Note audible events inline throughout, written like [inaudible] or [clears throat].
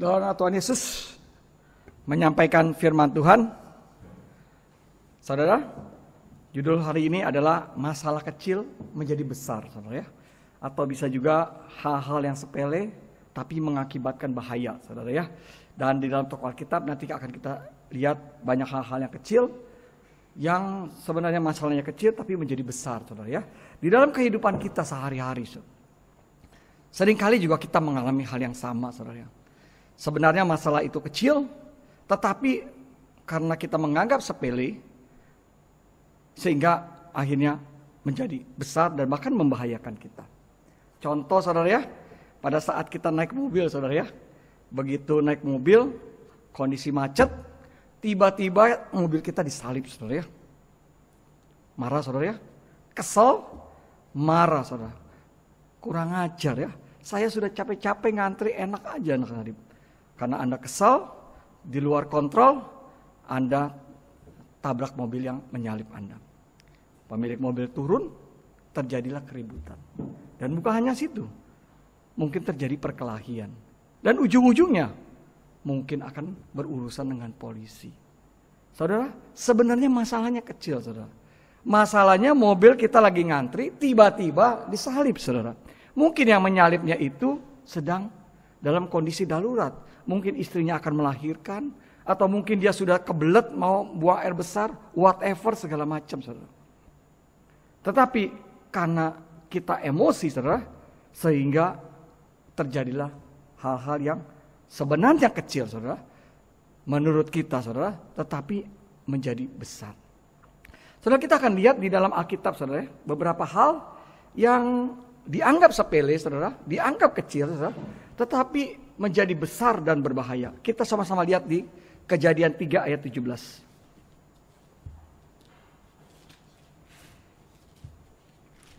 Doa Tuhan Yesus menyampaikan firman Tuhan. Saudara, judul hari ini adalah masalah kecil menjadi besar, saudara ya. Atau bisa juga hal-hal yang sepele tapi mengakibatkan bahaya, saudara ya. Dan di dalam tokoh Alkitab nanti akan kita lihat banyak hal-hal yang kecil yang sebenarnya masalahnya kecil tapi menjadi besar, saudara ya. Di dalam kehidupan kita sehari-hari, saudara. Seringkali juga kita mengalami hal yang sama, saudara ya Sebenarnya masalah itu kecil, tetapi karena kita menganggap sepele, sehingga akhirnya menjadi besar dan bahkan membahayakan kita. Contoh saudara ya, pada saat kita naik mobil saudara ya, begitu naik mobil, kondisi macet, tiba-tiba mobil kita disalip saudara ya. Marah saudara ya, kesel, marah saudara. Kurang ajar ya, saya sudah capek-capek ngantri enak aja anak-anak karena Anda kesal, di luar kontrol, Anda tabrak mobil yang menyalip Anda. Pemilik mobil turun, terjadilah keributan. Dan bukan hanya situ, mungkin terjadi perkelahian. Dan ujung-ujungnya mungkin akan berurusan dengan polisi. Saudara, sebenarnya masalahnya kecil, saudara. Masalahnya mobil kita lagi ngantri, tiba-tiba disalip, saudara. Mungkin yang menyalipnya itu sedang dalam kondisi darurat mungkin istrinya akan melahirkan, atau mungkin dia sudah kebelet mau buang air besar, whatever segala macam, saudara. Tetapi karena kita emosi, saudara, sehingga terjadilah hal-hal yang sebenarnya kecil, saudara, menurut kita, saudara, tetapi menjadi besar. Saudara kita akan lihat di dalam Alkitab, saudara, ya, beberapa hal yang dianggap sepele, saudara, dianggap kecil, saudara, tetapi menjadi besar dan berbahaya. Kita sama-sama lihat di kejadian 3 ayat 17.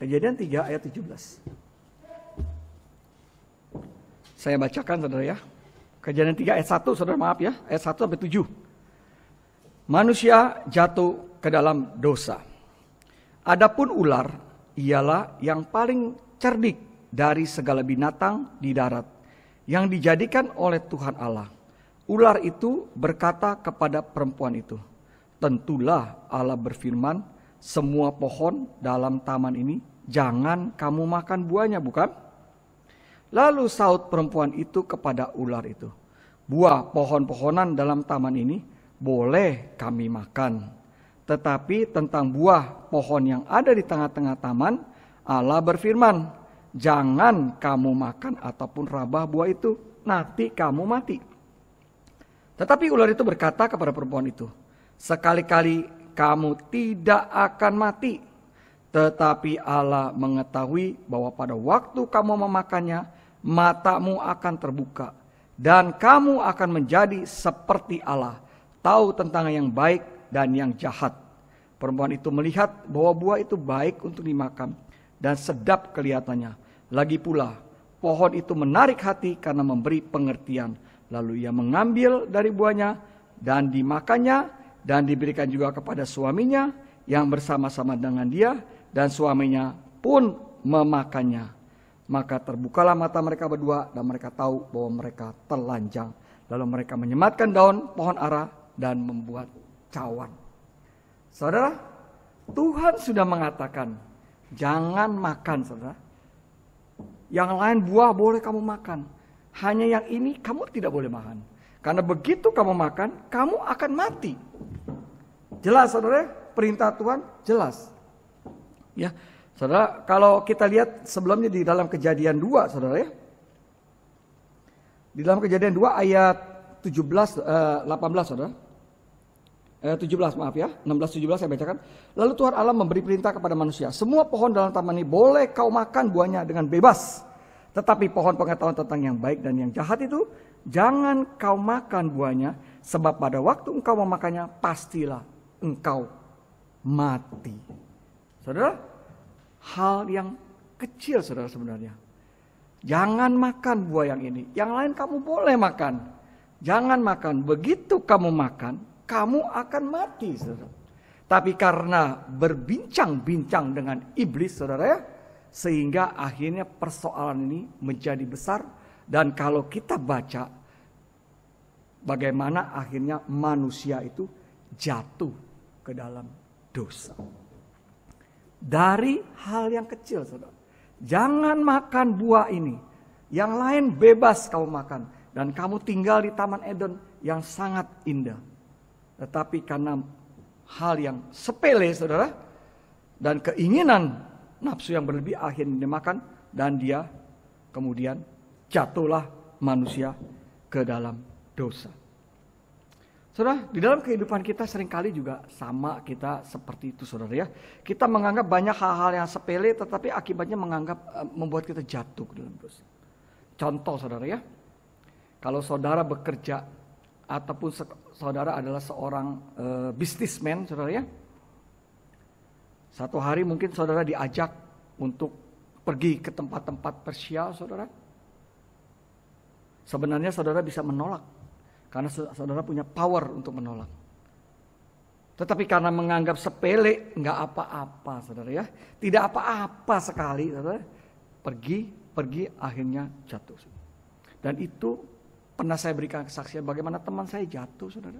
Kejadian 3 ayat 17. Saya bacakan saudara ya. Kejadian 3 ayat 1 saudara maaf ya. Ayat 1 sampai 7. Manusia jatuh ke dalam dosa. Adapun ular ialah yang paling cerdik dari segala binatang di darat yang dijadikan oleh Tuhan Allah. Ular itu berkata kepada perempuan itu, "Tentulah Allah berfirman, semua pohon dalam taman ini jangan kamu makan buahnya, bukan?" Lalu saut perempuan itu kepada ular itu, "Buah pohon-pohonan dalam taman ini boleh kami makan, tetapi tentang buah pohon yang ada di tengah-tengah taman, Allah berfirman, jangan kamu makan ataupun rabah buah itu, nanti kamu mati. Tetapi ular itu berkata kepada perempuan itu, sekali-kali kamu tidak akan mati. Tetapi Allah mengetahui bahwa pada waktu kamu memakannya, matamu akan terbuka. Dan kamu akan menjadi seperti Allah, tahu tentang yang baik dan yang jahat. Perempuan itu melihat bahwa buah itu baik untuk dimakan dan sedap kelihatannya. Lagi pula, pohon itu menarik hati karena memberi pengertian. Lalu ia mengambil dari buahnya dan dimakannya dan diberikan juga kepada suaminya yang bersama-sama dengan dia dan suaminya pun memakannya. Maka terbukalah mata mereka berdua dan mereka tahu bahwa mereka telanjang. Lalu mereka menyematkan daun pohon ara dan membuat cawan. Saudara, Tuhan sudah mengatakan, jangan makan saudara. Yang lain buah boleh kamu makan. Hanya yang ini kamu tidak boleh makan. Karena begitu kamu makan, kamu akan mati. Jelas saudara, perintah Tuhan jelas. Ya, saudara, kalau kita lihat sebelumnya di dalam kejadian 2 saudara ya. Di dalam kejadian 2 ayat 17, 18 eh, saudara eh, 17 maaf ya, 16 17 saya bacakan. Lalu Tuhan Allah memberi perintah kepada manusia, semua pohon dalam taman ini boleh kau makan buahnya dengan bebas. Tetapi pohon pengetahuan tentang yang baik dan yang jahat itu jangan kau makan buahnya sebab pada waktu engkau memakannya pastilah engkau mati. Saudara, hal yang kecil saudara sebenarnya. Jangan makan buah yang ini. Yang lain kamu boleh makan. Jangan makan. Begitu kamu makan, kamu akan mati. Saudara. Tapi karena berbincang-bincang dengan iblis, saudara ya, sehingga akhirnya persoalan ini menjadi besar. Dan kalau kita baca bagaimana akhirnya manusia itu jatuh ke dalam dosa. Dari hal yang kecil, saudara. Jangan makan buah ini. Yang lain bebas kau makan. Dan kamu tinggal di Taman Eden yang sangat indah tetapi karena hal yang sepele saudara dan keinginan nafsu yang berlebih akhirnya dimakan dan dia kemudian jatuhlah manusia ke dalam dosa. Saudara, di dalam kehidupan kita seringkali juga sama kita seperti itu saudara ya. Kita menganggap banyak hal-hal yang sepele tetapi akibatnya menganggap eh, membuat kita jatuh ke dalam dosa. Contoh saudara ya, kalau saudara bekerja ataupun saudara adalah seorang e, eh, bisnismen, saudara ya. Satu hari mungkin saudara diajak untuk pergi ke tempat-tempat Persia, saudara. Sebenarnya saudara bisa menolak, karena saudara punya power untuk menolak. Tetapi karena menganggap sepele, nggak apa-apa, saudara ya. Tidak apa-apa sekali, saudara. Pergi, pergi, akhirnya jatuh. Dan itu Pernah saya berikan kesaksian bagaimana teman saya jatuh, saudara.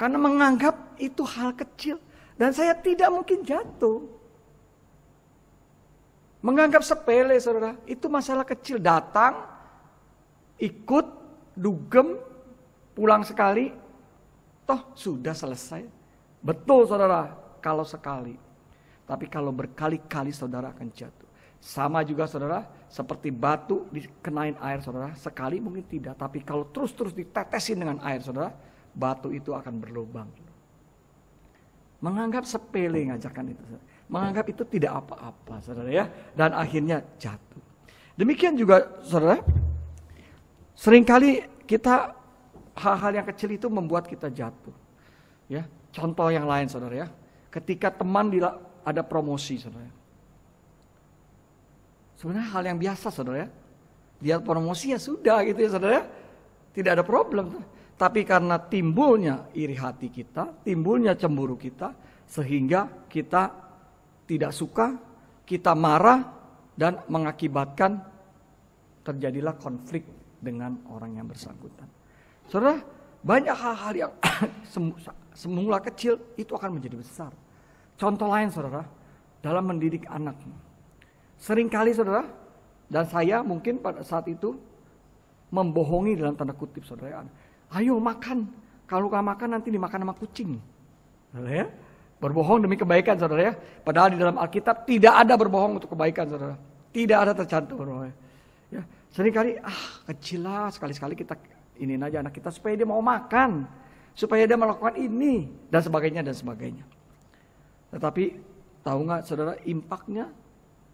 Karena menganggap itu hal kecil. Dan saya tidak mungkin jatuh. Menganggap sepele, saudara. Itu masalah kecil. Datang, ikut, dugem, pulang sekali. Toh sudah selesai. Betul, saudara. Kalau sekali. Tapi kalau berkali-kali saudara akan jatuh. Sama juga saudara, seperti batu dikenain air saudara, sekali mungkin tidak, tapi kalau terus-terus ditetesin dengan air saudara, batu itu akan berlubang. Menganggap sepele ngajakan itu, saudara. menganggap itu tidak apa-apa saudara ya, dan akhirnya jatuh. Demikian juga saudara, seringkali kita hal-hal yang kecil itu membuat kita jatuh. Ya, contoh yang lain saudara ya, ketika teman ada promosi saudara, ya. Sebenarnya hal yang biasa saudara ya. Dia promosi ya sudah gitu ya saudara. Tidak ada problem. Tapi karena timbulnya iri hati kita, timbulnya cemburu kita, sehingga kita tidak suka, kita marah, dan mengakibatkan terjadilah konflik dengan orang yang bersangkutan. Saudara, banyak hal-hal yang [coughs] semula kecil itu akan menjadi besar. Contoh lain saudara, dalam mendidik anaknya. Seringkali saudara, dan saya mungkin pada saat itu membohongi dalam tanda kutip saudara. Ya. Ayo makan, kalau gak makan nanti dimakan sama kucing. Saudara ya? Berbohong demi kebaikan saudara ya. Padahal di dalam Alkitab tidak ada berbohong untuk kebaikan saudara. Tidak ada tercantum. Saudara. Ya, ya seringkali ah kecil lah sekali-sekali kita ini aja anak kita supaya dia mau makan, supaya dia melakukan ini dan sebagainya dan sebagainya. Tetapi tahu nggak saudara impaknya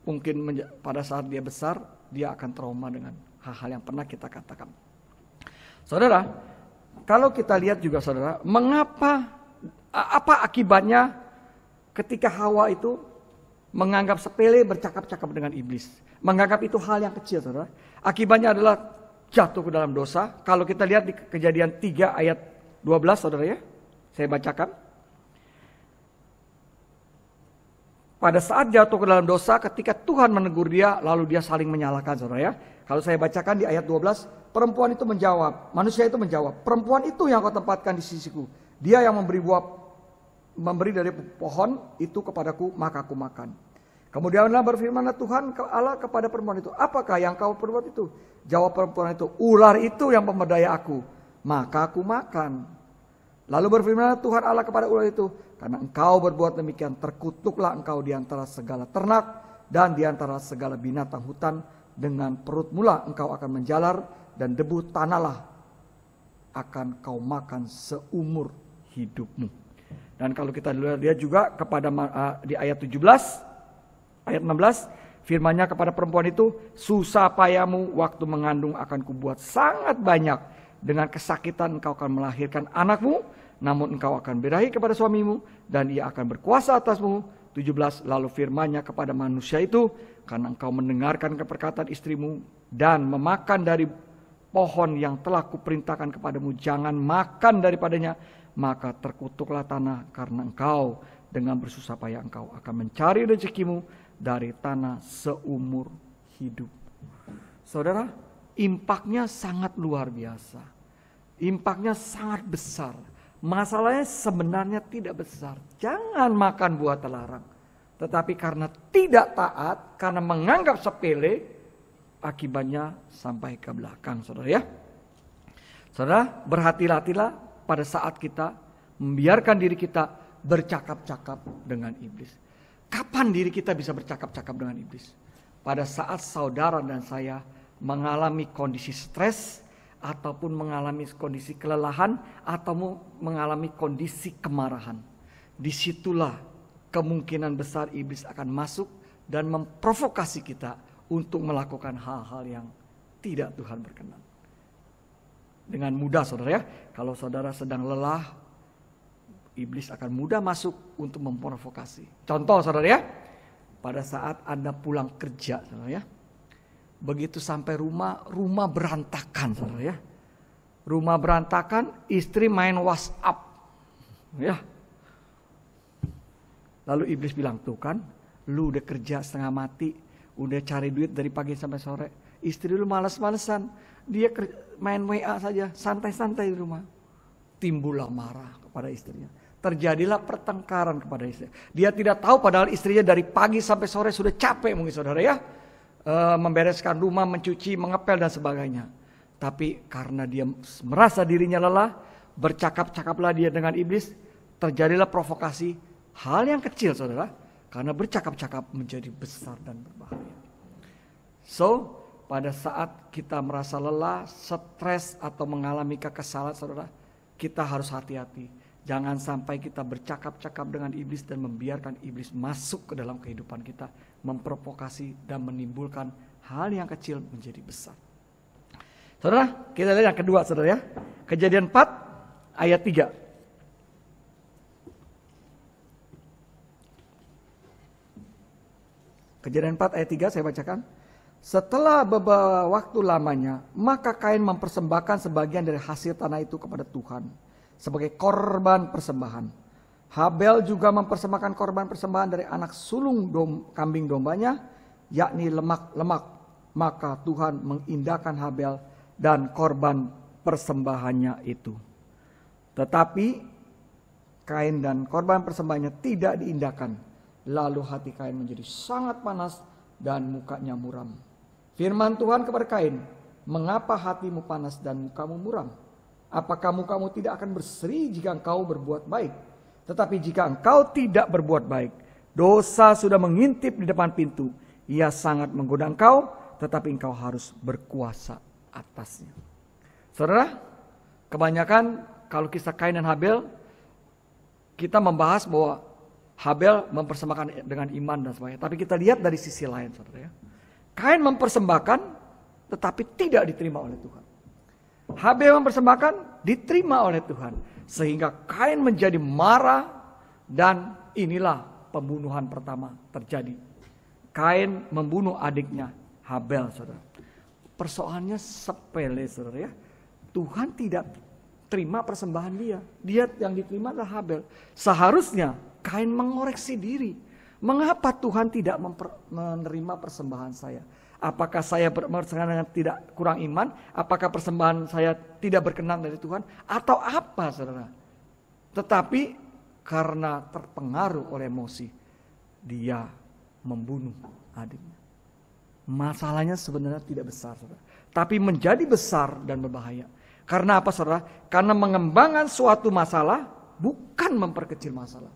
mungkin pada saat dia besar dia akan trauma dengan hal-hal yang pernah kita katakan. Saudara, kalau kita lihat juga saudara, mengapa apa akibatnya ketika Hawa itu menganggap sepele bercakap-cakap dengan iblis, menganggap itu hal yang kecil saudara. Akibatnya adalah jatuh ke dalam dosa. Kalau kita lihat di kejadian 3 ayat 12 saudara ya, saya bacakan. pada saat jatuh ke dalam dosa ketika Tuhan menegur dia lalu dia saling menyalahkan saudara ya. Kalau saya bacakan di ayat 12, perempuan itu menjawab, manusia itu menjawab, perempuan itu yang kau tempatkan di sisiku. Dia yang memberi buah memberi dari pohon itu kepadaku maka aku makan. Kemudianlah berfirmanlah Tuhan Allah kepada perempuan itu, apakah yang kau perbuat itu? Jawab perempuan itu, ular itu yang pemberdaya aku, maka aku makan. Lalu berfirmanlah Tuhan Allah kepada ular itu, karena engkau berbuat demikian, terkutuklah engkau di antara segala ternak dan di antara segala binatang hutan. Dengan perut mula engkau akan menjalar dan debu tanahlah akan kau makan seumur hidupmu. Dan kalau kita lihat dia juga kepada uh, di ayat 17, ayat 16, firmannya kepada perempuan itu, susah payamu waktu mengandung akan kubuat sangat banyak. Dengan kesakitan engkau akan melahirkan anakmu namun engkau akan berahi kepada suamimu dan ia akan berkuasa atasmu. 17 Lalu firmanya kepada manusia itu, karena engkau mendengarkan keperkataan istrimu dan memakan dari pohon yang telah kuperintahkan kepadamu, jangan makan daripadanya, maka terkutuklah tanah karena engkau dengan bersusah payah engkau akan mencari rezekimu dari tanah seumur hidup. Saudara, impaknya sangat luar biasa. Impaknya sangat besar Masalahnya sebenarnya tidak besar. Jangan makan buah telarang. Tetapi karena tidak taat, karena menganggap sepele, akibatnya sampai ke belakang, saudara ya. Saudara, berhati-hatilah pada saat kita membiarkan diri kita bercakap-cakap dengan iblis. Kapan diri kita bisa bercakap-cakap dengan iblis? Pada saat saudara dan saya mengalami kondisi stres, ataupun mengalami kondisi kelelahan atau mengalami kondisi kemarahan. Disitulah kemungkinan besar iblis akan masuk dan memprovokasi kita untuk melakukan hal-hal yang tidak Tuhan berkenan. Dengan mudah saudara ya, kalau saudara sedang lelah, iblis akan mudah masuk untuk memprovokasi. Contoh saudara ya, pada saat Anda pulang kerja saudara ya, Begitu sampai rumah, rumah berantakan, ya. Rumah berantakan, istri main WhatsApp, ya. Lalu iblis bilang, tuh kan, lu udah kerja setengah mati, udah cari duit dari pagi sampai sore. Istri lu males-malesan, dia main WA saja, santai-santai di rumah. Timbullah marah kepada istrinya. Terjadilah pertengkaran kepada istrinya. Dia tidak tahu padahal istrinya dari pagi sampai sore sudah capek mungkin saudara ya. Eh, membereskan rumah, mencuci, mengepel dan sebagainya. Tapi karena dia merasa dirinya lelah, bercakap-cakaplah dia dengan iblis, terjadilah provokasi hal yang kecil saudara, karena bercakap-cakap menjadi besar dan berbahaya. So, pada saat kita merasa lelah, stres atau mengalami kekesalan saudara, kita harus hati-hati. Jangan sampai kita bercakap-cakap dengan iblis dan membiarkan iblis masuk ke dalam kehidupan kita memprovokasi dan menimbulkan hal yang kecil menjadi besar. Saudara, kita lihat yang kedua saudara ya. Kejadian 4 ayat 3. Kejadian 4 ayat 3 saya bacakan. Setelah beberapa waktu lamanya, maka Kain mempersembahkan sebagian dari hasil tanah itu kepada Tuhan sebagai korban persembahan. Habel juga mempersembahkan korban persembahan dari anak sulung dom, kambing dombanya, yakni lemak-lemak. Maka Tuhan mengindahkan Habel dan korban persembahannya itu. Tetapi Kain dan korban persembahannya tidak diindahkan. Lalu hati Kain menjadi sangat panas dan mukanya muram. Firman Tuhan kepada Kain, mengapa hatimu panas dan mukamu muram? Apakah kamu tidak akan berseri jika engkau berbuat baik? Tetapi jika engkau tidak berbuat baik, dosa sudah mengintip di depan pintu. Ia sangat menggoda engkau, tetapi engkau harus berkuasa atasnya. Saudara, kebanyakan kalau kisah Kain dan Habel, kita membahas bahwa Habel mempersembahkan dengan iman dan sebagainya. Tapi kita lihat dari sisi lain, saudara ya. Kain mempersembahkan, tetapi tidak diterima oleh Tuhan. Habel mempersembahkan, diterima oleh Tuhan. Sehingga Kain menjadi marah dan inilah pembunuhan pertama terjadi. Kain membunuh adiknya Habel, saudara. Persoalannya sepele, saudara ya. Tuhan tidak terima persembahan dia. Dia yang diterima adalah Habel. Seharusnya Kain mengoreksi diri. Mengapa Tuhan tidak menerima persembahan saya? Apakah saya bersenang dengan tidak kurang iman? Apakah persembahan saya tidak berkenan dari Tuhan? Atau apa saudara? Tetapi karena terpengaruh oleh emosi, dia membunuh adiknya. Masalahnya sebenarnya tidak besar saudara. Tapi menjadi besar dan berbahaya. Karena apa saudara? Karena mengembangkan suatu masalah bukan memperkecil masalah.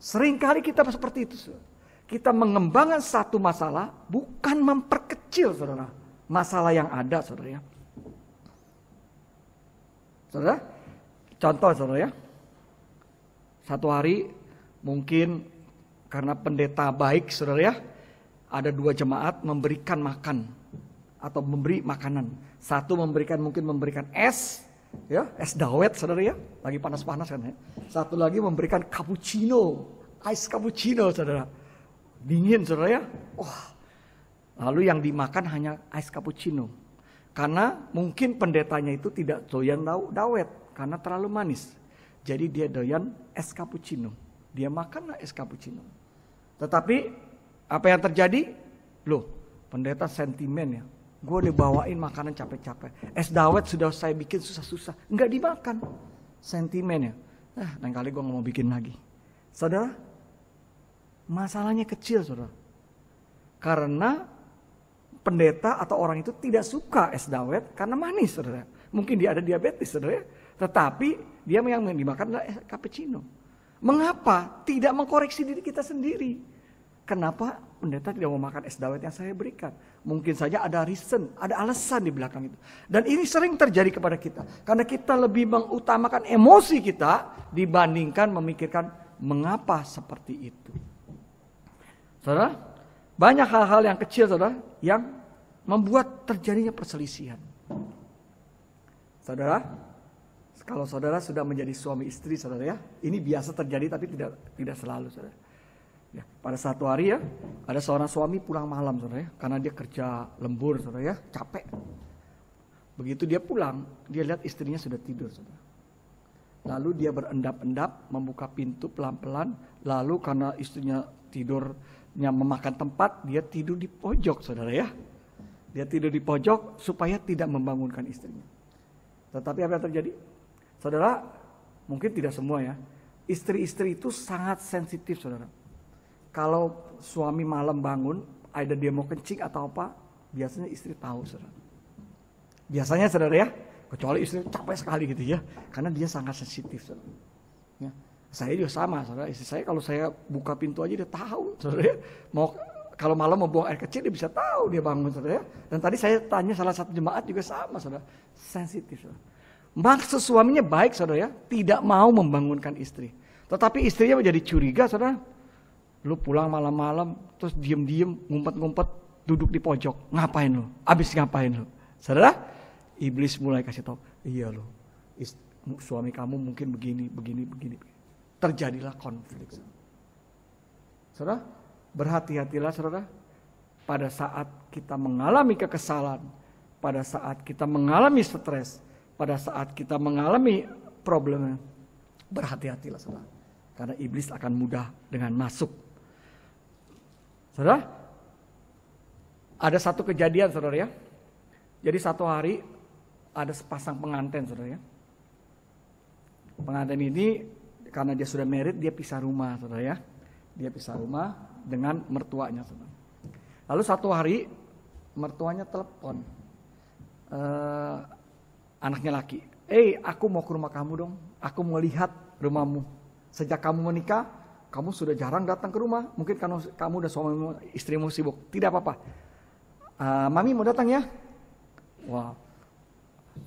Seringkali kita seperti itu saudara kita mengembangkan satu masalah bukan memperkecil saudara masalah yang ada saudara ya. Saudara, contoh saudara ya. Satu hari mungkin karena pendeta baik saudara ya, ada dua jemaat memberikan makan atau memberi makanan. Satu memberikan mungkin memberikan es, ya, es dawet saudara ya, lagi panas-panas kan ya. Satu lagi memberikan cappuccino, ice cappuccino saudara Dingin saudara ya. Oh. Lalu yang dimakan hanya ice cappuccino. Karena mungkin pendetanya itu tidak doyan dawet karena terlalu manis. Jadi dia doyan es cappuccino. Dia makanlah es cappuccino. Tetapi apa yang terjadi? Loh, pendeta sentimen ya. Gue dibawain makanan capek-capek. Es dawet sudah saya bikin susah-susah. Enggak dimakan. Sentimen ya. Nah, lain kali gue nggak mau bikin lagi. Saudara, Masalahnya kecil, saudara. Karena pendeta atau orang itu tidak suka es dawet karena manis, saudara. Mungkin dia ada diabetes, saudara. Ya. Tetapi dia yang dimakan adalah es cappuccino. Mengapa tidak mengkoreksi diri kita sendiri? Kenapa pendeta tidak mau makan es dawet yang saya berikan? Mungkin saja ada reason, ada alasan di belakang itu. Dan ini sering terjadi kepada kita. Karena kita lebih mengutamakan emosi kita dibandingkan memikirkan mengapa seperti itu. Saudara, banyak hal-hal yang kecil saudara yang membuat terjadinya perselisihan. Saudara, kalau saudara sudah menjadi suami istri saudara ya, ini biasa terjadi tapi tidak tidak selalu saudara. Ya, pada satu hari ya, ada seorang suami pulang malam saudara ya, karena dia kerja lembur saudara ya, capek. Begitu dia pulang, dia lihat istrinya sudah tidur saudara. Lalu dia berendap-endap, membuka pintu pelan-pelan, lalu karena istrinya tidur yang memakan tempat, dia tidur di pojok, saudara ya. Dia tidur di pojok supaya tidak membangunkan istrinya. Tetapi apa yang terjadi? Saudara, mungkin tidak semua ya. Istri-istri itu sangat sensitif, saudara. Kalau suami malam bangun, ada dia mau kencing atau apa, biasanya istri tahu, saudara. Biasanya, saudara ya, kecuali istri capek sekali gitu ya, karena dia sangat sensitif, saudara. Ya saya juga sama, saudara. Istri saya kalau saya buka pintu aja dia tahu, saudara. Ya. Mau kalau malam mau buang air kecil dia bisa tahu dia bangun, saudara. Ya. Dan tadi saya tanya salah satu jemaat juga sama, saudara. Sensitif, saudara. Maksud suaminya baik, saudara, ya. Tidak mau membangunkan istri. Tetapi istrinya menjadi curiga, saudara. Lu pulang malam-malam, terus diem-diem, ngumpet-ngumpet, duduk di pojok. Ngapain lu? Abis ngapain lu? Saudara, iblis mulai kasih tahu. Iya lu, suami kamu mungkin begini, begini, begini. begini terjadilah konflik. Saudara, berhati-hatilah saudara pada saat kita mengalami kekesalan, pada saat kita mengalami stres, pada saat kita mengalami problem, berhati-hatilah saudara. Karena iblis akan mudah dengan masuk. Saudara, ada satu kejadian saudara ya. Jadi satu hari ada sepasang pengantin saudara ya. Pengantin ini karena dia sudah merit dia pisah rumah saudara ya dia pisah rumah dengan mertuanya saudara lalu satu hari mertuanya telepon uh, anaknya laki eh aku mau ke rumah kamu dong aku mau lihat rumahmu sejak kamu menikah kamu sudah jarang datang ke rumah mungkin karena kamu udah suamimu istrimu sibuk tidak apa-apa uh, mami mau datang ya wah wow.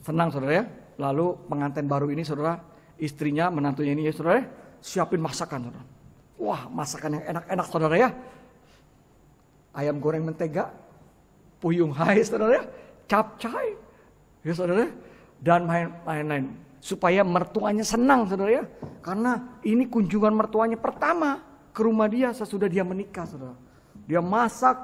senang saudara ya lalu pengantin baru ini saudara istrinya menantunya ini ya saudara ya siapin masakan saudara. Wah masakan yang enak-enak saudara ya. Ayam goreng mentega, puyung hai saudara ya, capcai, ya saudara ya. dan lain-lain supaya mertuanya senang saudara ya karena ini kunjungan mertuanya pertama ke rumah dia sesudah dia menikah saudara dia masak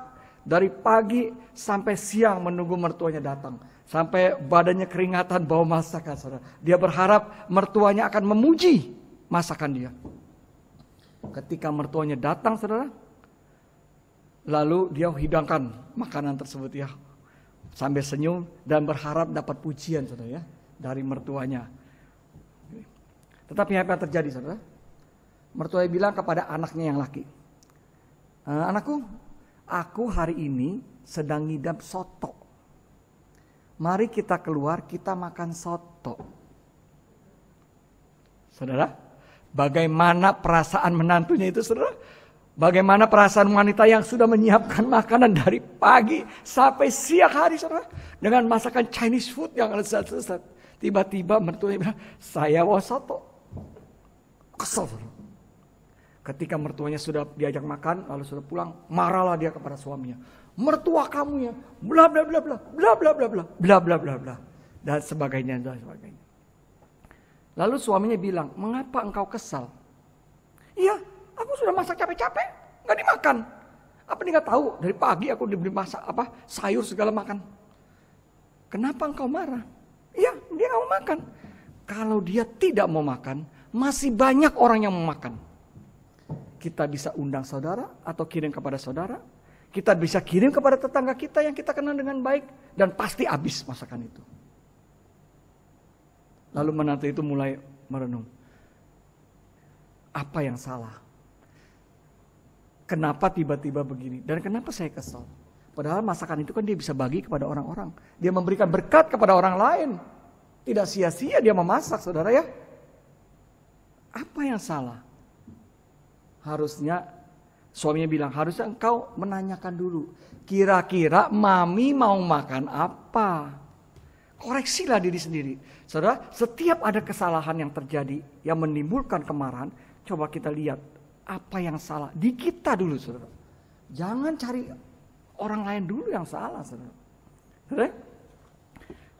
dari pagi sampai siang menunggu mertuanya datang Sampai badannya keringatan bawa masakan saudara. Dia berharap mertuanya akan memuji masakan dia. Ketika mertuanya datang saudara, lalu dia hidangkan makanan tersebut ya. Sambil senyum dan berharap dapat pujian saudara ya dari mertuanya. Tetapi apa yang terjadi saudara? Mertuanya bilang kepada anaknya yang laki, eh, anakku, aku hari ini sedang ngidam soto. Mari kita keluar, kita makan soto. Saudara, bagaimana perasaan menantunya itu saudara? Bagaimana perasaan wanita yang sudah menyiapkan makanan dari pagi sampai siang hari saudara? Dengan masakan Chinese food yang lezat-lezat. Tiba-tiba mertuanya bilang, saya mau soto. Kesel saudara. Ketika mertuanya sudah diajak makan, lalu sudah pulang, marahlah dia kepada suaminya mertua kamu ya, bla bla bla bla bla bla bla bla bla bla bla bla dan sebagainya dan sebagainya. Lalu suaminya bilang, mengapa engkau kesal? Iya, aku sudah masak capek-capek, nggak dimakan. Apa nih nggak tahu? Dari pagi aku diberi masak apa sayur segala makan. Kenapa engkau marah? Iya, dia nggak mau makan. Kalau dia tidak mau makan, masih banyak orang yang mau makan. Kita bisa undang saudara atau kirim kepada saudara kita bisa kirim kepada tetangga kita yang kita kenal dengan baik dan pasti habis masakan itu. Lalu menantu itu mulai merenung. Apa yang salah? Kenapa tiba-tiba begini? Dan kenapa saya kesel? Padahal masakan itu kan dia bisa bagi kepada orang-orang. Dia memberikan berkat kepada orang lain. Tidak sia-sia dia memasak, saudara ya. Apa yang salah? Harusnya Suaminya bilang, harusnya engkau menanyakan dulu. Kira-kira mami mau makan apa? Koreksilah diri sendiri. Saudara, setiap ada kesalahan yang terjadi yang menimbulkan kemarahan, coba kita lihat apa yang salah di kita dulu, saudara. Jangan cari orang lain dulu yang salah, saudara. saudara?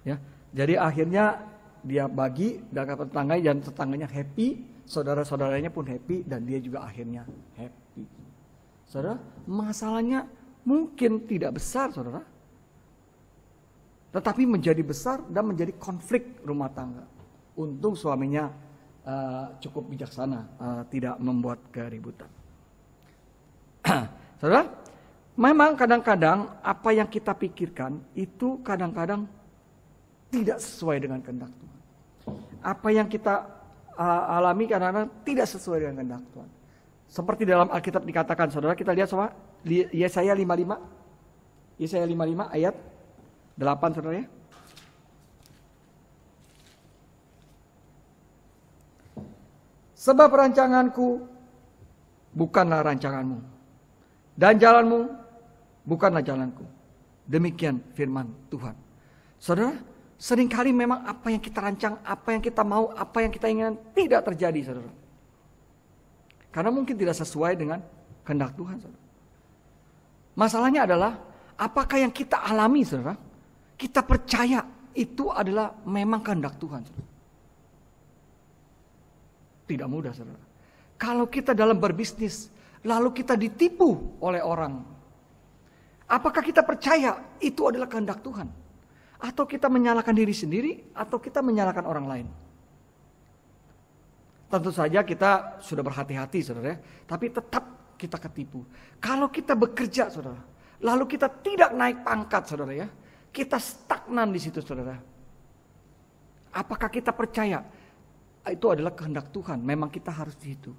Ya, jadi akhirnya dia bagi dengan tetangganya dan tetangganya happy, saudara-saudaranya pun happy dan dia juga akhirnya happy. Saudara, masalahnya mungkin tidak besar, saudara. Tetapi menjadi besar dan menjadi konflik rumah tangga. Untung suaminya uh, cukup bijaksana, uh, tidak membuat keributan. [clears throat] saudara, memang kadang-kadang apa yang kita pikirkan itu kadang-kadang tidak sesuai dengan kehendak Tuhan. Apa yang kita uh, alami kadang-kadang tidak sesuai dengan kehendak Tuhan. Seperti dalam Alkitab dikatakan, saudara kita lihat sama Yesaya 55. Yesaya 55 ayat 8 saudara ya. Sebab rancanganku bukanlah rancanganmu. Dan jalanmu bukanlah jalanku. Demikian firman Tuhan. Saudara, seringkali memang apa yang kita rancang, apa yang kita mau, apa yang kita inginkan tidak terjadi saudara. Karena mungkin tidak sesuai dengan kehendak Tuhan. Masalahnya adalah apakah yang kita alami saudara? Kita percaya itu adalah memang kehendak Tuhan. Tidak mudah saudara. Kalau kita dalam berbisnis lalu kita ditipu oleh orang. Apakah kita percaya itu adalah kehendak Tuhan? Atau kita menyalahkan diri sendiri atau kita menyalahkan orang lain? Tentu saja kita sudah berhati-hati saudara ya. Tapi tetap kita ketipu. Kalau kita bekerja saudara. Lalu kita tidak naik pangkat saudara ya. Kita stagnan di situ saudara. Apakah kita percaya itu adalah kehendak Tuhan. Memang kita harus di situ.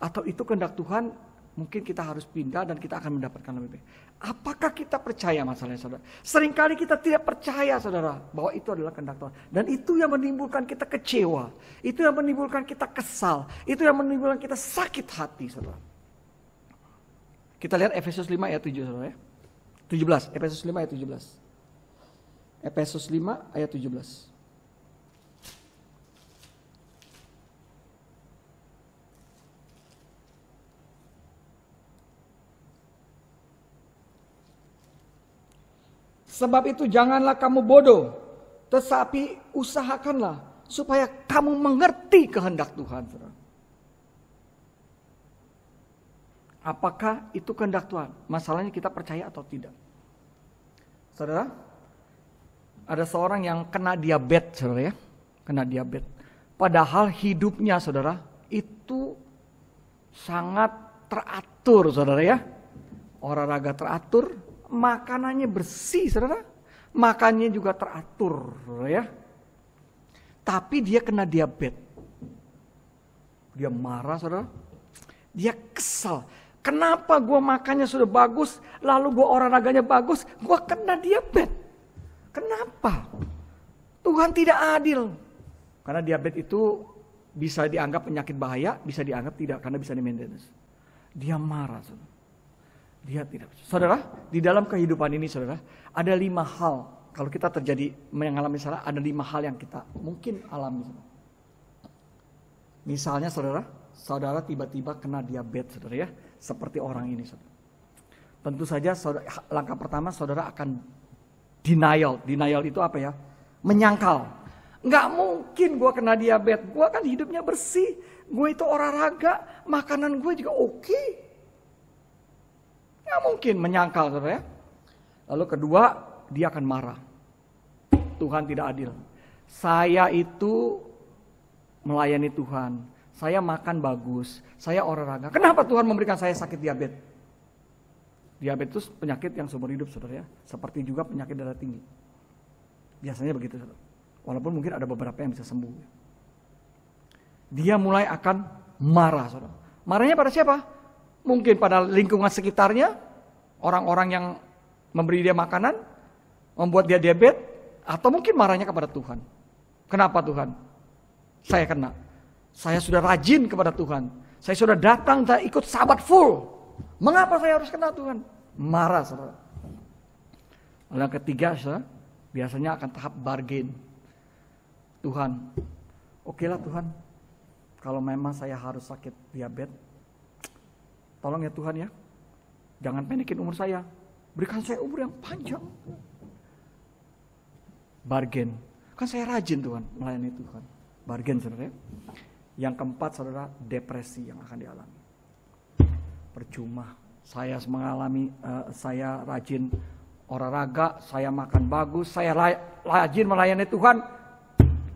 Atau itu kehendak Tuhan mungkin kita harus pindah dan kita akan mendapatkan lebih baik. Apakah kita percaya masalahnya saudara? Seringkali kita tidak percaya saudara bahwa itu adalah kehendak Tuhan. Dan itu yang menimbulkan kita kecewa. Itu yang menimbulkan kita kesal. Itu yang menimbulkan kita sakit hati saudara. Kita lihat Efesus 5 ayat 7 saudara ya. 17, Efesus 5 ayat 17. Efesus 5 ayat 17. Sebab itu janganlah kamu bodoh, tetapi usahakanlah supaya kamu mengerti kehendak Tuhan. Apakah itu kehendak Tuhan? Masalahnya kita percaya atau tidak. Saudara, ada seorang yang kena diabetes, saudara ya. Kena diabetes. Padahal hidupnya, saudara, itu sangat teratur, saudara ya. Olahraga teratur, makanannya bersih, saudara. Makannya juga teratur, ya. Tapi dia kena diabetes. Dia marah, saudara. Dia kesal. Kenapa gue makannya sudah bagus, lalu gue olahraganya bagus, gue kena diabetes. Kenapa? Tuhan tidak adil. Karena diabetes itu bisa dianggap penyakit bahaya, bisa dianggap tidak karena bisa di maintenance. Dia marah. Saudara. Dia tidak. Saudara, di dalam kehidupan ini saudara, ada lima hal. Kalau kita terjadi mengalami salah, ada lima hal yang kita mungkin alami. Misalnya saudara, saudara tiba-tiba kena diabetes saudara ya, seperti orang ini saudara. Tentu saja saudara, langkah pertama saudara akan denial. Denial itu apa ya? Menyangkal. Nggak mungkin gue kena diabetes. Gue kan hidupnya bersih. Gue itu olahraga. Makanan gue juga oke. Okay. Nggak mungkin menyangkal, saudara ya. Lalu kedua, dia akan marah. Tuhan tidak adil. Saya itu melayani Tuhan. Saya makan bagus. Saya olahraga. Kenapa Tuhan memberikan saya sakit diabetes? Diabetes itu penyakit yang seumur hidup, saudara ya. Seperti juga penyakit darah tinggi. Biasanya begitu, saudara. Walaupun mungkin ada beberapa yang bisa sembuh. Dia mulai akan marah, saudara. Marahnya pada siapa? mungkin pada lingkungan sekitarnya, orang-orang yang memberi dia makanan, membuat dia diabetes, atau mungkin marahnya kepada Tuhan. Kenapa Tuhan? Saya kena. Saya sudah rajin kepada Tuhan. Saya sudah datang saya ikut sahabat full. Mengapa saya harus kena Tuhan? Marah saudara. Lalu yang ketiga saudara, biasanya akan tahap bargain. Tuhan, okelah Tuhan, kalau memang saya harus sakit diabetes, Tolong ya Tuhan ya, jangan pendekin umur saya. Berikan saya umur yang panjang. Bargain. Kan saya rajin Tuhan, melayani Tuhan. Bargain saudara ya. Yang keempat saudara, depresi yang akan dialami. Percuma, saya mengalami, uh, saya rajin olahraga, saya makan bagus, saya rajin melayani Tuhan,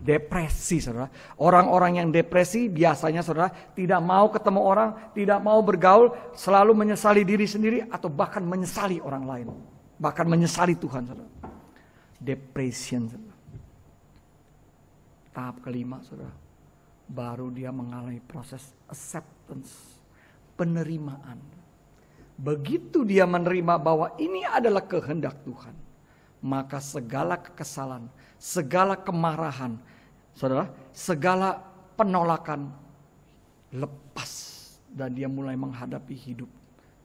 depresi saudara. Orang-orang yang depresi biasanya saudara tidak mau ketemu orang, tidak mau bergaul, selalu menyesali diri sendiri atau bahkan menyesali orang lain. Bahkan menyesali Tuhan saudara. Depression saudara. Tahap kelima saudara. Baru dia mengalami proses acceptance. Penerimaan. Begitu dia menerima bahwa ini adalah kehendak Tuhan. Maka segala kekesalan, segala kemarahan, Saudara, segala penolakan lepas dan dia mulai menghadapi hidup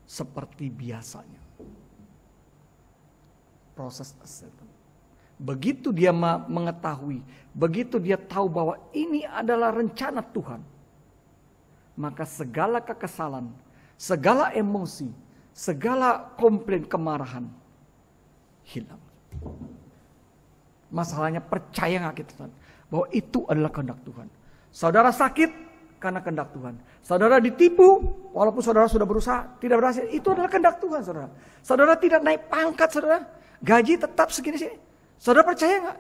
seperti biasanya. Proses acceptance. Begitu dia mengetahui, begitu dia tahu bahwa ini adalah rencana Tuhan, maka segala kekesalan, segala emosi, segala komplain kemarahan hilang. Masalahnya percaya nggak kita Gitu, bahwa itu adalah kehendak Tuhan. Saudara sakit karena kehendak Tuhan. Saudara ditipu walaupun saudara sudah berusaha tidak berhasil, itu adalah kehendak Tuhan, Saudara. Saudara tidak naik pangkat, Saudara. Gaji tetap segini sini. Saudara percaya nggak?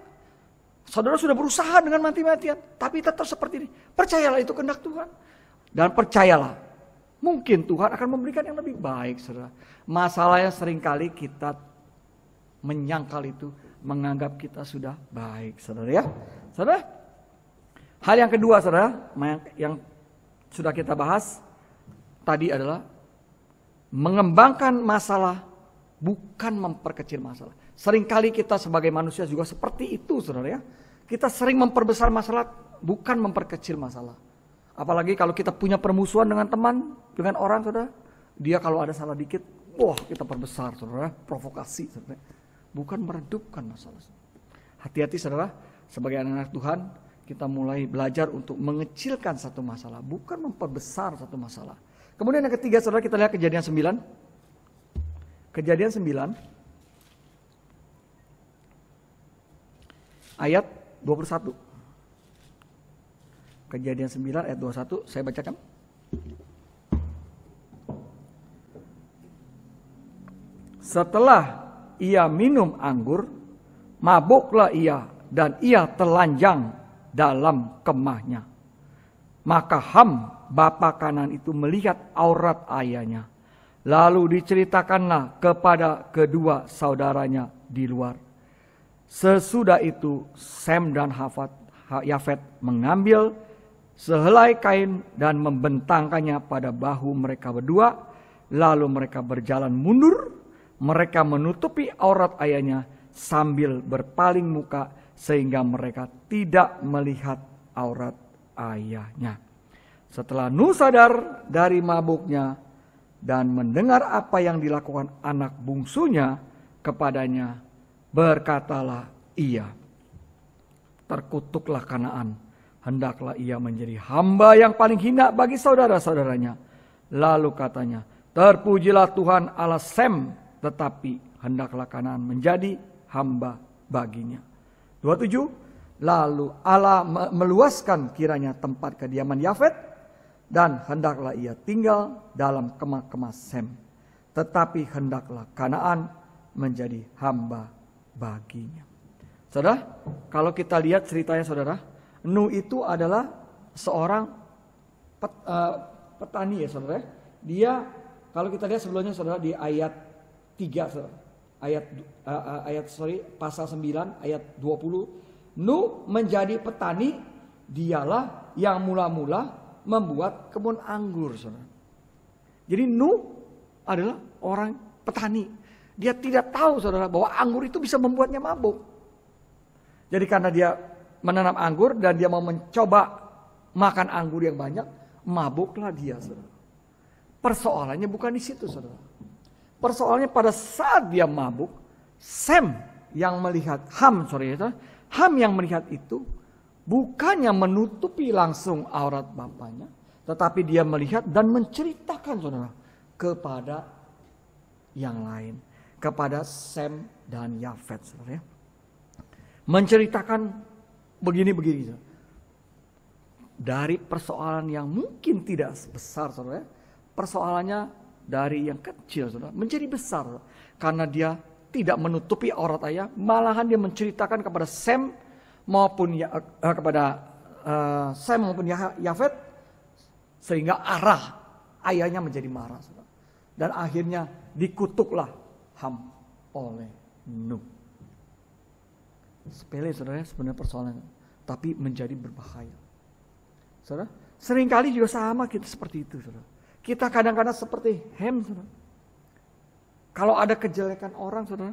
Saudara sudah berusaha dengan mati-matian, tapi tetap seperti ini. Percayalah itu kehendak Tuhan. Dan percayalah, mungkin Tuhan akan memberikan yang lebih baik, saudara. Masalahnya seringkali kita menyangkal itu, menganggap kita sudah baik, saudara ya. Saudara, hal yang kedua saudara, yang, yang sudah kita bahas tadi adalah mengembangkan masalah bukan memperkecil masalah. Seringkali kita sebagai manusia juga seperti itu saudara ya. Kita sering memperbesar masalah bukan memperkecil masalah. Apalagi kalau kita punya permusuhan dengan teman, dengan orang saudara. Dia kalau ada salah dikit, wah kita perbesar saudara, provokasi saudara. Bukan meredupkan masalah. Hati-hati saudara, sebagai anak-anak Tuhan, kita mulai belajar untuk mengecilkan satu masalah, bukan memperbesar satu masalah. Kemudian yang ketiga, saudara, kita lihat kejadian 9. Kejadian 9, ayat 21. Kejadian 9 ayat 21, saya bacakan. Setelah ia minum anggur, mabuklah ia dan ia telanjang dalam kemahnya. Maka Ham, bapa kanan itu melihat aurat ayahnya. Lalu diceritakanlah kepada kedua saudaranya di luar. Sesudah itu Sem dan Hafat, Yafet mengambil sehelai kain dan membentangkannya pada bahu mereka berdua. Lalu mereka berjalan mundur, mereka menutupi aurat ayahnya sambil berpaling muka sehingga mereka tidak melihat aurat ayahnya. Setelah Nuh sadar dari mabuknya dan mendengar apa yang dilakukan anak bungsunya kepadanya, berkatalah ia, terkutuklah Kanaan, hendaklah ia menjadi hamba yang paling hina bagi saudara-saudaranya. Lalu katanya, terpujilah Tuhan Allah Sem, tetapi hendaklah Kanaan menjadi hamba baginya. 27 Lalu Allah meluaskan kiranya tempat kediaman Yafet dan hendaklah ia tinggal dalam kemah-kemah Sem. Tetapi hendaklah Kanaan menjadi hamba baginya. Saudara, kalau kita lihat ceritanya saudara, Nu itu adalah seorang pet, uh, petani ya saudara. Dia kalau kita lihat sebelumnya saudara di ayat 3 saudara ayat uh, ayat sorry pasal 9 ayat 20 Nu menjadi petani dialah yang mula-mula membuat kebun anggur saudara. Jadi Nu adalah orang petani. Dia tidak tahu saudara bahwa anggur itu bisa membuatnya mabuk. Jadi karena dia menanam anggur dan dia mau mencoba makan anggur yang banyak, mabuklah dia saudara. Persoalannya bukan di situ saudara. Persoalannya pada saat dia mabuk, Sam yang melihat Ham, sorry itu, ya, Ham yang melihat itu bukannya menutupi langsung aurat bapaknya, tetapi dia melihat dan menceritakan saudara kepada yang lain, kepada Sam dan Yafet, saudara ya. Menceritakan begini-begini, dari persoalan yang mungkin tidak sebesar, saudara ya. Persoalannya dari yang kecil saudara, menjadi besar karena dia tidak menutupi aurat ayah, malahan dia menceritakan kepada Sem maupun ya, eh, kepada eh, Sam maupun ya, Yafet sehingga arah ayahnya menjadi marah saudara. dan akhirnya dikutuklah Ham oleh Nuh. Sepele saudara ya, sebenarnya persoalan, tapi menjadi berbahaya. Saudara, seringkali juga sama kita seperti itu saudara kita kadang-kadang seperti hem, saudara. Kalau ada kejelekan orang, saudara,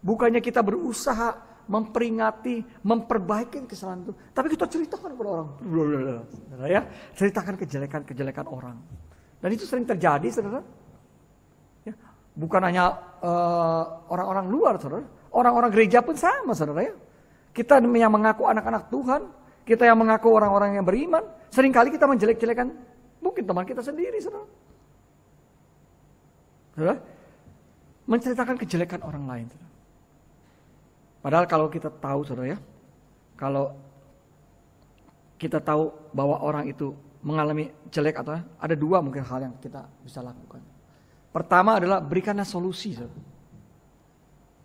bukannya kita berusaha memperingati, memperbaiki kesalahan itu, tapi kita ceritakan kepada orang, saudara ya, ceritakan kejelekan-kejelekan orang. Dan itu sering terjadi, saudara. Ya, bukan hanya orang eh, orang-orang luar, saudara, orang-orang gereja pun sama, saudara ya. Kita yang mengaku anak-anak Tuhan, kita yang mengaku orang-orang yang beriman, seringkali kita menjelek-jelekan Mungkin teman kita sendiri, saudara. Saudara, menceritakan kejelekan orang lain. Saudara. Padahal kalau kita tahu, saudara ya, kalau kita tahu bahwa orang itu mengalami jelek atau ada dua mungkin hal yang kita bisa lakukan. Pertama adalah berikanlah solusi saudara,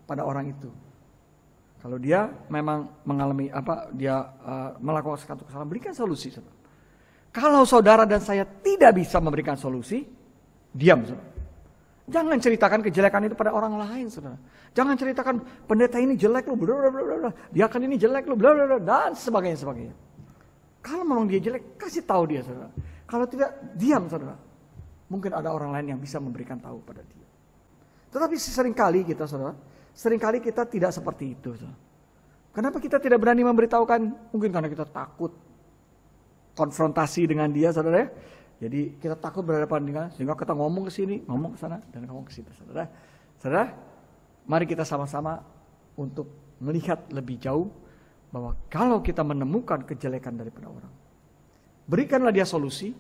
pada orang itu. Kalau dia memang mengalami apa dia uh, melakukan satu kesalahan, berikan solusi saudara. Kalau saudara dan saya tidak bisa memberikan solusi, diam. Saudara. Jangan ceritakan kejelekan itu pada orang lain, saudara. Jangan ceritakan pendeta ini jelek lu, bla bla bla Dia akan ini jelek lu, bla bla dan sebagainya sebagainya. Kalau memang dia jelek, kasih tahu dia, saudara. Kalau tidak, diam, saudara. Mungkin ada orang lain yang bisa memberikan tahu pada dia. Tetapi seringkali kita, saudara, seringkali kita tidak seperti itu. Saudara. Kenapa kita tidak berani memberitahukan? Mungkin karena kita takut konfrontasi dengan dia saudara ya. Jadi kita takut berhadapan dengan sehingga kita ngomong ke sini, ngomong ke sana dan ngomong ke situ saudara. Saudara, mari kita sama-sama untuk melihat lebih jauh bahwa kalau kita menemukan kejelekan daripada orang, berikanlah dia solusi.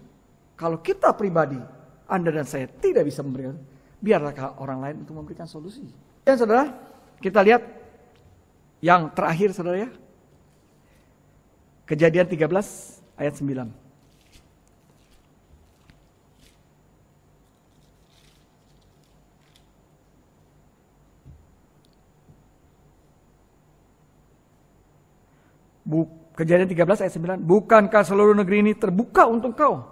Kalau kita pribadi, Anda dan saya tidak bisa memberikan, biarlah orang lain untuk memberikan solusi. Dan saudara, kita lihat yang terakhir saudara ya. Kejadian 13 ayat 9. Buk, kejadian 13 ayat 9. Bukankah seluruh negeri ini terbuka untuk kau?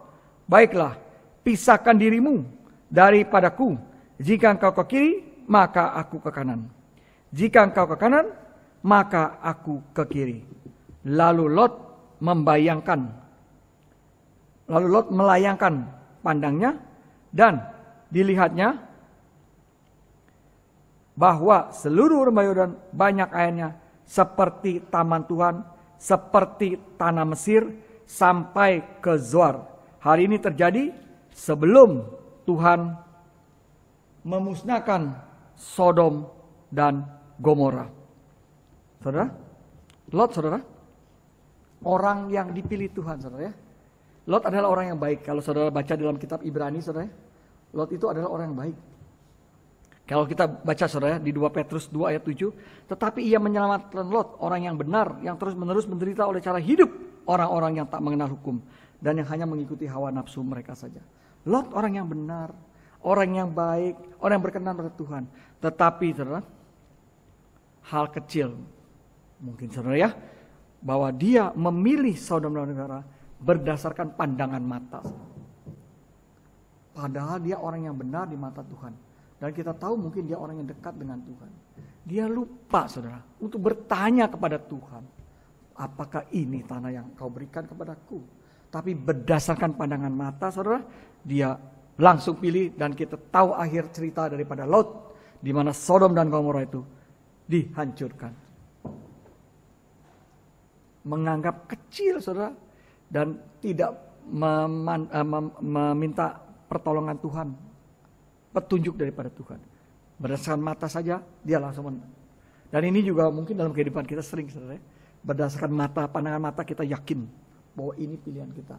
Baiklah, pisahkan dirimu daripadaku. Jika engkau ke kiri, maka aku ke kanan. Jika engkau ke kanan, maka aku ke kiri. Lalu Lot membayangkan. Lalu Lot melayangkan pandangnya dan dilihatnya bahwa seluruh rumah Yordan banyak airnya seperti taman Tuhan, seperti tanah Mesir sampai ke Zoar. Hari ini terjadi sebelum Tuhan memusnahkan Sodom dan Gomora. Saudara? Lot, saudara? orang yang dipilih Tuhan, saudara ya. Lot adalah orang yang baik. Kalau saudara baca dalam kitab Ibrani, saudara ya, Lot itu adalah orang yang baik. Kalau kita baca saudara ya, di 2 Petrus 2 ayat 7, tetapi ia menyelamatkan Lot, orang yang benar, yang terus-menerus menderita oleh cara hidup orang-orang yang tak mengenal hukum dan yang hanya mengikuti hawa nafsu mereka saja. Lot orang yang benar, orang yang baik, orang yang berkenan pada Tuhan. Tetapi saudara, hal kecil mungkin saudara ya, bahwa dia memilih Sodom dan saudara berdasarkan pandangan mata. Padahal dia orang yang benar di mata Tuhan. Dan kita tahu mungkin dia orang yang dekat dengan Tuhan. Dia lupa saudara untuk bertanya kepada Tuhan. Apakah ini tanah yang kau berikan kepadaku? Tapi berdasarkan pandangan mata saudara, dia langsung pilih dan kita tahu akhir cerita daripada Lot. di mana Sodom dan Gomora itu dihancurkan menganggap kecil saudara dan tidak meman, uh, meminta pertolongan Tuhan, petunjuk daripada Tuhan. Berdasarkan mata saja dia langsung men dan ini juga mungkin dalam kehidupan kita sering saudara ya. Berdasarkan mata, pandangan mata kita yakin bahwa ini pilihan kita.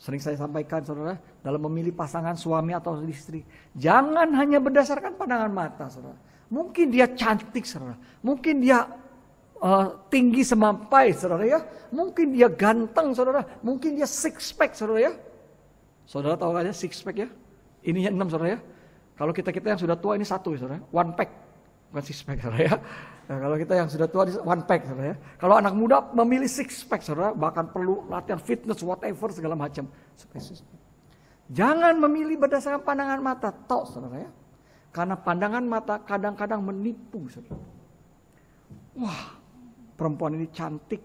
Sering saya sampaikan saudara, dalam memilih pasangan suami atau istri. Jangan hanya berdasarkan pandangan mata saudara. Mungkin dia cantik saudara. Mungkin dia uh, tinggi semampai, saudara ya. Mungkin dia ganteng, saudara. Mungkin dia six pack, saudara ya. Saudara tahu kan ya six pack ya? Ininya enam, saudara ya. Kalau kita kita yang sudah tua ini satu, saudara. One pack, bukan six pack, saudara ya. Nah, kalau kita yang sudah tua one pack, saudara ya. Kalau anak muda memilih six pack, saudara. Bahkan perlu latihan fitness, whatever segala macam. Jangan memilih berdasarkan pandangan mata, toh, saudara ya. Karena pandangan mata kadang-kadang menipu, saudara. Wah, perempuan ini cantik.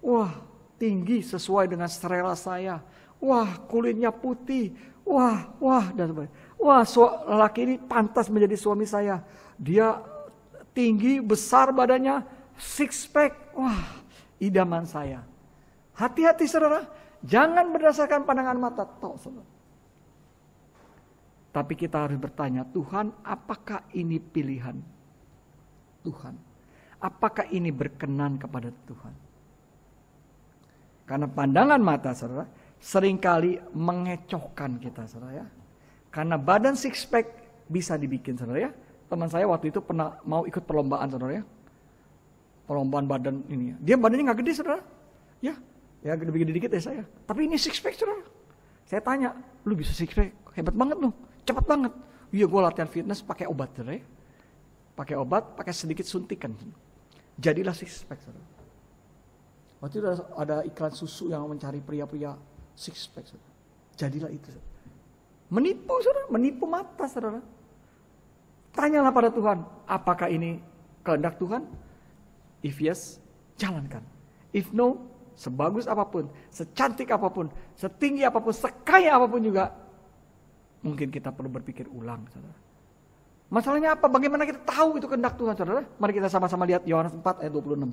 Wah, tinggi sesuai dengan strela saya. Wah, kulitnya putih. Wah, wah, dan sebagainya. Wah, laki ini pantas menjadi suami saya. Dia tinggi, besar badannya, six pack. Wah, idaman saya. Hati-hati saudara, jangan berdasarkan pandangan mata. Tahu saudara. Tapi kita harus bertanya, Tuhan apakah ini pilihan? Tuhan. Apakah ini berkenan kepada Tuhan? Karena pandangan mata saudara seringkali mengecohkan kita saudara ya. Karena badan six pack bisa dibikin saudara ya. Teman saya waktu itu pernah mau ikut perlombaan saudara ya. Perlombaan badan ini ya. Dia badannya nggak gede saudara. Ya, ya gede-gede dikit ya saya. Tapi ini six pack saudara. Saya tanya, lu bisa six pack? Hebat banget lu, cepat banget. Iya gue latihan fitness pakai obat saudara ya. Pakai obat, pakai sedikit suntikan. Jadilah six pack. Saudara. Waktu itu ada, iklan susu yang mencari pria-pria six pack. Saudara. Jadilah itu. Saudara. Menipu saudara, menipu mata saudara. Tanyalah pada Tuhan, apakah ini kehendak Tuhan? If yes, jalankan. If no, sebagus apapun, secantik apapun, setinggi apapun, sekaya apapun juga, mungkin kita perlu berpikir ulang. Saudara. Masalahnya apa? Bagaimana kita tahu itu kehendak Tuhan, saudara? Mari kita sama-sama lihat Yohanes 4 ayat 26.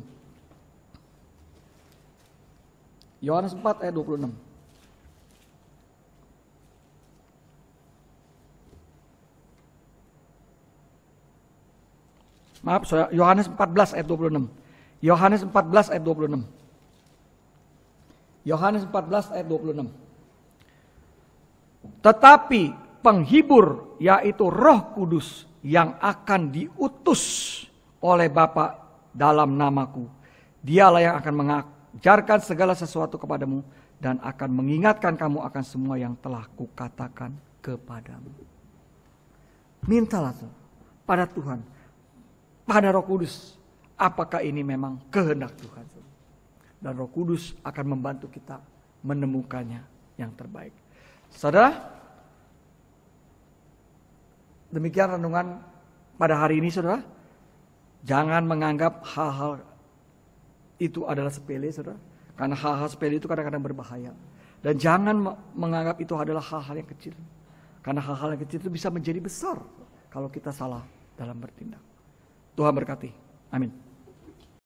Yohanes 4 ayat 26. Maaf, Yohanes 14 ayat 26. Yohanes 14 ayat 26. Yohanes 14 ayat 26. Tetapi penghibur yaitu Roh Kudus yang akan diutus oleh Bapa dalam namaku. Dialah yang akan mengajarkan segala sesuatu kepadamu dan akan mengingatkan kamu akan semua yang telah kukatakan kepadamu. Mintalah tuh pada Tuhan, pada Roh Kudus, apakah ini memang kehendak Tuhan. Dan Roh Kudus akan membantu kita menemukannya yang terbaik. Saudara, Demikian renungan pada hari ini saudara. Jangan menganggap hal-hal itu adalah sepele saudara. Karena hal-hal sepele itu kadang-kadang berbahaya. Dan jangan menganggap itu adalah hal-hal yang kecil. Karena hal-hal yang kecil itu bisa menjadi besar kalau kita salah dalam bertindak. Tuhan berkati. Amin.